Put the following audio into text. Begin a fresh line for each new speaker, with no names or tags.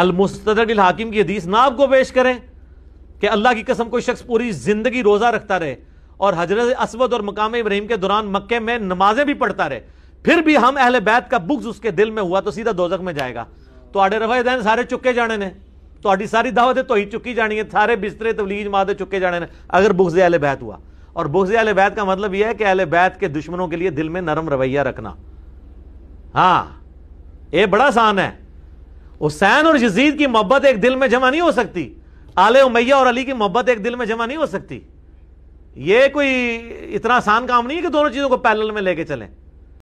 अलमुस्तदिल हाकिम की हदीस ना आपको पेश करें कि अल्लाह की कसम कोई शख्स पूरी जिंदगी रोज़ा रखता रहे और हजरत असमद और मकाम इब्राहिम के दौरान मक्के में नमाजें भी पढ़ता रहे फिर भी हम अहल बैत का बुग्स उसके दिल में हुआ तो सीधा दोजक में जाएगा तो आडे रवाए दैन सारे चुके जाने ने ਤੁਹਾਡੀ ਸਾਰੀ ਦਾਵਤ ਤੋਹੀ ਚੁੱਕੀ ਜਾਣੀ ਹੈ ਸਾਰੇ ਬਿਸਤਰੇ ਤਬਲੀਗ ਜਮਾਤ ਦੇ ਚੁੱਕੇ ਜਾਣੇ ਨੇ ਅਗਰ ਬੁਗਜ਼ ਅਹਲ बैत हुआ और बुगज अहल बैत का मतलब यह है कि अहल बैत के दुश्मनों के लिए दिल में नरम रवैया रखना हाँ ये बड़ा आसान है हुसैन और यजीद की मोहब्बत एक दिल में जमा नहीं हो सकती आले उमैया और अली की मोहब्बत एक दिल में जमा नहीं हो सकती ये कोई इतना आसान काम नहीं है कि दोनों चीज़ों को पैरेलल में लेके चलें